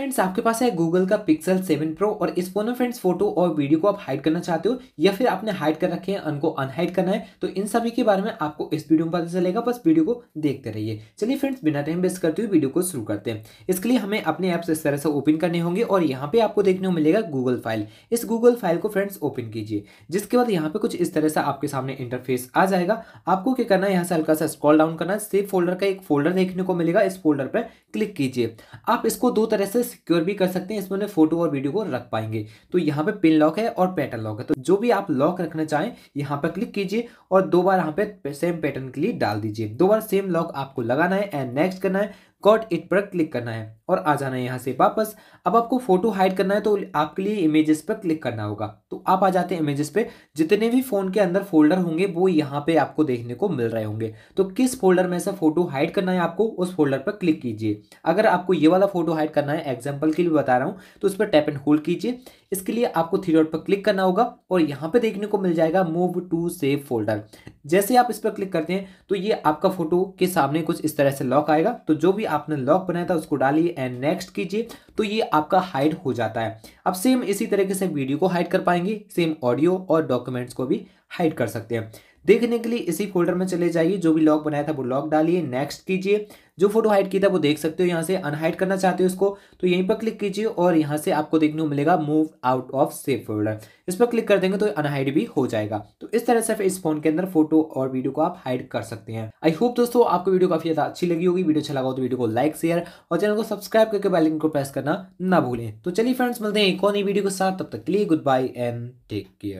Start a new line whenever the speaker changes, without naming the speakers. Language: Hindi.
फ्रेंड्स आपके पास है गूगल का पिक्सल सेवन प्रो और इस फोन में फ्रेंड्स फोटो और वीडियो को आप हाइड करना चाहते हो या फिर आपने हाइड कर रखे हैं उनको अनहाइड करना है तो इन सभी के बारे में आपको इस वीडियो में पता चलेगा बस वीडियो को देखते रहिए चलिए फ्रेंड्स बिना टाइम वेस्ट करते हुए वीडियो को शुरू करते हैं इसके लिए हमें अपने ऐप्स इस तरह से ओपन करने होंगे और यहाँ पे आपको देखने को मिलेगा गूगल फाइल इस गूगल फाइल को फ्रेंड्स ओपन कीजिए जिसके बाद यहाँ पे कुछ इस तरह से आपके सामने इंटरफेस आ जाएगा आपको क्या करना है यहाँ से हल्का सा स्क्रॉल डाउन करना है सेव फोल्डर का एक फोल्डर देखने को मिलेगा इस फोल्डर पर क्लिक कीजिए आप इसको दो तरह से सिक्योर भी कर सकते हैं इसमें फोटो और वीडियो को रख पाएंगे तो यहाँ पे पिन लॉक है और पैटर्न लॉक है तो जो भी आप लॉक रखना चाहें यहाँ पर क्लिक कीजिए और दो बार यहाँ पे सेम पैटर्न के लिए डाल दीजिए दो बार सेम लॉक आपको लगाना है एंड नेक्स्ट करना है गॉट इट पर क्लिक करना है और आ जाना है यहाँ से वापस अब आपको फोटो हाइड करना है तो आपके लिए इमेजेस पर क्लिक करना होगा तो आप आ जाते हैं इमेजेस पे जितने भी फ़ोन के अंदर फोल्डर होंगे वो यहाँ पे आपको देखने को मिल रहे होंगे तो किस फोल्डर में से फोटो हाइड करना है आपको उस फोल्डर पर क्लिक कीजिए अगर आपको ये वाला फोटो हाइड करना है एग्जाम्पल के लिए बता रहा हूँ तो उस पर टैप एंड होल्ड कीजिए इसके लिए आपको थ्री डॉट पर क्लिक करना होगा और यहाँ पे देखने को मिल जाएगा मूव टू सेव फोल्डर जैसे आप इस पर क्लिक करते हैं तो ये आपका फोटो के सामने कुछ इस तरह से लॉक आएगा तो जो भी आपने लॉक बनाया था उसको डालिए एंड नेक्स्ट कीजिए तो ये आपका हाइड हो जाता है अब सेम इसी तरीके से वीडियो को हाइड कर पाएंगे सेम ऑडियो और डॉक्यूमेंट्स को भी हाइड कर सकते हैं देखने के लिए इसी फोल्डर में चले जाइए जो भी लॉक बनाया था वो लॉक डालिए नेक्स्ट कीजिए जो फोटो हाइड की था वो देख सकते हो यहाँ से अनहाइड करना चाहते हो इसको तो यहीं पर क्लिक कीजिए और यहाँ से आपको देखने को मिलेगा move out of safe folder इस पर क्लिक कर देंगे तो अनहाइड भी हो जाएगा तो इस तरह से इस फोन के अंदर फोटो और वीडियो को आप हाइड कर सकते हैं आई होप दोस्तों आपको वीडियो काफी ज्यादा अच्छी लगी होगी वीडियो अच्छा लगा हो तो वीडियो को लाइक शेयर और चैनल को सब्सक्राइब करके बैलिंग को प्रेस करना ना भूलें तो चलिए फ्रेंड्स मिलते हैं एक और नई वीडियो के साथ तब तक के लिए good bye and take care